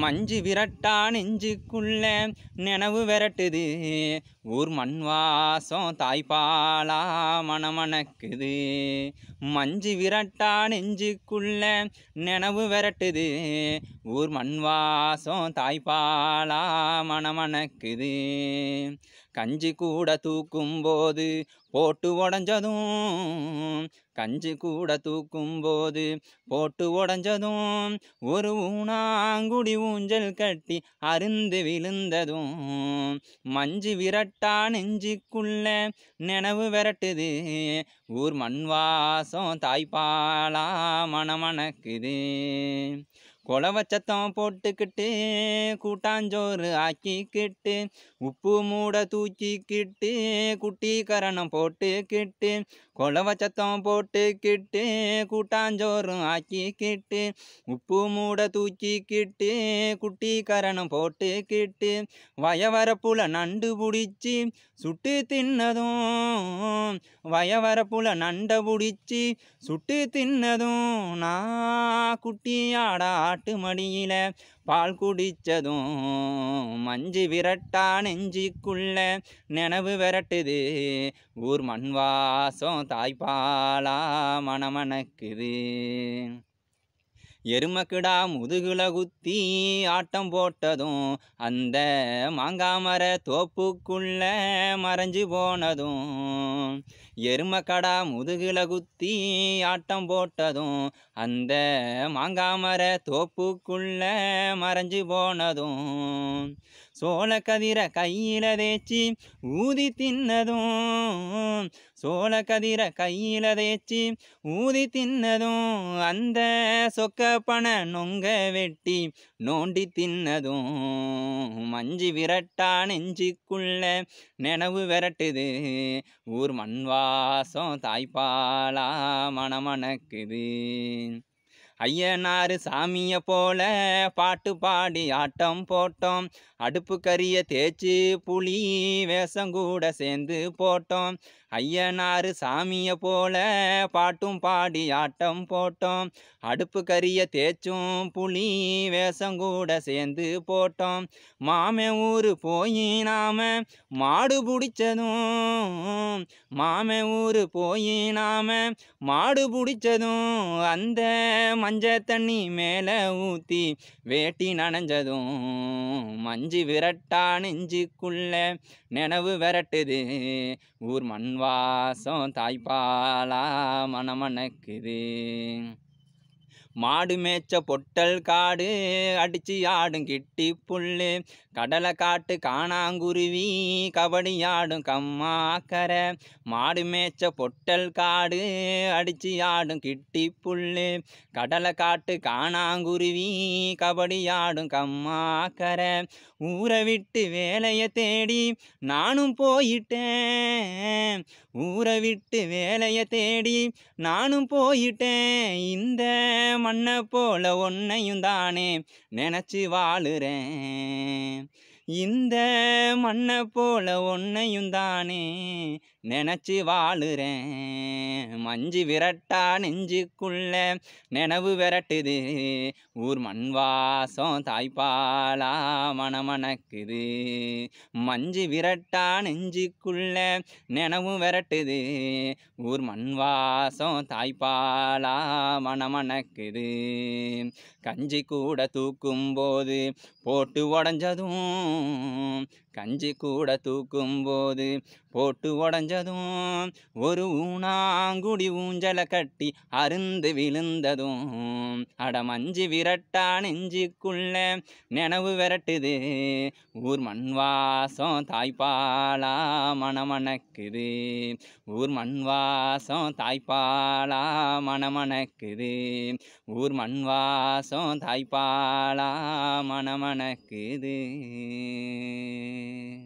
மஞ்சு விரட்டா நெஞ்சுக்குள்ள நினவு விரட்டுது ஊர் மண் வாசம் தாய்ப்பாலா மணமணக்குது மஞ்சு விரட்டா நெஞ்சுக்குள்ள நினவு விரட்டுது ஊர் மண் வாசம் தாய்ப்பாலா மனமணக்குது கஞ்சி கூட தூக்கும் போது போட்டு உடஞ்சதும் கஞ்சி கூட தூக்கும் போது போட்டு உடஞ்சதும் ஒரு ஊனாங்குடி ஊஞ்சல் கட்டி அருந்து விழுந்ததும் மஞ்சு விரட்டா நெஞ்சுக்குள்ள நினவு விரட்டுது ஊர் மண்வாசம் தாய்ப்பாலா மனமணக்குது கொலவச்சத்தம் போட்டுக்கிட்டு கூட்டாஞ்சோறு ஆக்கிக்கிட்டு உப்பு மூட தூக்கிக்கிட்டு குட்டிக்கரணம் போட்டுக்கிட்டு கொலவச்சத்தம் போட்டுக்கிட்டு கூட்டாஞ்சோறு ஆக்கிக்கிட்டு உப்பு மூட தூக்கிக்கிட்டு குட்டிக்கரணம் போட்டுக்கிட்டு வயவரப்புல நண்டு பிடிச்சி சுட்டு தின்னதும் வயவரப்புல நண்டை பிடிச்சி சுட்டு தின்னதும் நான் குட்டியாடா காட்டு மடியில பால் குடிச்சதும் மஞ்சு விரட்டா நெஞ்சுக்குள்ள நினவு விரட்டுது ஊர் மண் வாசம் தாய்ப்பாலா மணமணக்குது எருமக்கிடா முதுகுல குத்தி ஆட்டம் போட்டதும் அந்த மாங்காமர தோப்புக்குள்ள மறைஞ்சு போனதும் எருமக்கடா முதுகில குத்தி ஆட்டம் போட்டதும் அந்த மாங்காமர தோப்புக்குள்ள மறைஞ்சு போனதும் சோள கதிரை கையில தேய்ச்சி ஊதி தின்னதும் சோள கதிரை கையில தேய்ச்சி ஊதி தின்னதும் அந்த சொக்கப்பனை நொங்க வெட்டி நோண்டி தின்னதும் மஞ்சு விரட்டா நெஞ்சுக்குள்ள நினவு விரட்டுது ஊர் மண்வா பாசம் தாய்ப்பாலா மனமணக்குது ஐயனாறு சாமியை போல பாட்டு பாடி ஆட்டம் போட்டோம் அடுப்பு கறியை தேய்ச்சி புளி வேஷங்கூட சேர்ந்து போட்டோம் ஐயனாறு சாமியை போல பாட்டும் பாடி ஆட்டம் போட்டோம் அடுப்பு கறியை தேய்ச்சும் புளி வேஷங்கூட சேர்ந்து போட்டோம் மாமே ஊர் போய் நாம மாடு பிடிச்சதும் மாமே ஊர் போய் நாம மாடு பிடிச்சதும் அந்த மஞ்ச தண்ணி மேலே ஊற்றி வேட்டி நனைஞ்சதும் மஞ்சு விரட்டா நெஞ்சுக்குள்ள நினவு விரட்டுது ஊர் மண் வாசம் தாய்ப்பாலா மனமணக்குது மாடு மேய்ச்ச பொட்டல் காடு அடிச்சு ஆடும் கிட்டி புல்லு கடலை காட்டு காணாங்குருவி கபடி ஆடும் கம்மாக்கரை மாடு மேய்ச்ச பொட்டல் காடு அடிச்சு ஆடும் கிட்டி புல்லு கடலை காட்டு காணாங்குருவி கபடி ஆடும் கம்மாக்கரை ஊரை விட்டு வேலையை தேடி நானும் போயிட்டேன் ஊரை விட்டு வேலையை தேடி நானும் போயிட்டேன் இந்த மண்ணை போல உன்னையும் தானே நினச்சி வாழுறேன் இந்த மண்ணை போல ஒன்னையும் தானே நினச்சி வாழுறேன் மஞ்சு விரட்டா நெஞ்சுக்குள்ள நினவு விரட்டுது ஊர் மண் வாசம் தாய்ப்பாலா மணமணக்குது மஞ்சு விரட்டா நெஞ்சுக்குள்ள நினவும் விரட்டுது ஊர் மண் வாசம் தாய்ப்பாலா மணமணக்குது கஞ்சி கூட தூக்கும் போது போட்டு உடஞ்சதும் கஞ்சி கூட தூக்கும் போது போட்டு உடஞ்சதும் ஒரு ஊனாங்குடி ஊஞ்சலை கட்டி அருந்து விழுந்ததும் அட மஞ்சு விரட்டா நெஞ்சுக்குள்ள நினவு விரட்டுது ஊர் மண்வாசம் தாய்ப்பாலா மணமணக்குது ஊர் மண்வாசம் தாய்ப்பாலா மணமணக்குது ஊர் மண் வாசம் தாய்ப்பாலா மணமணக்குது Bye.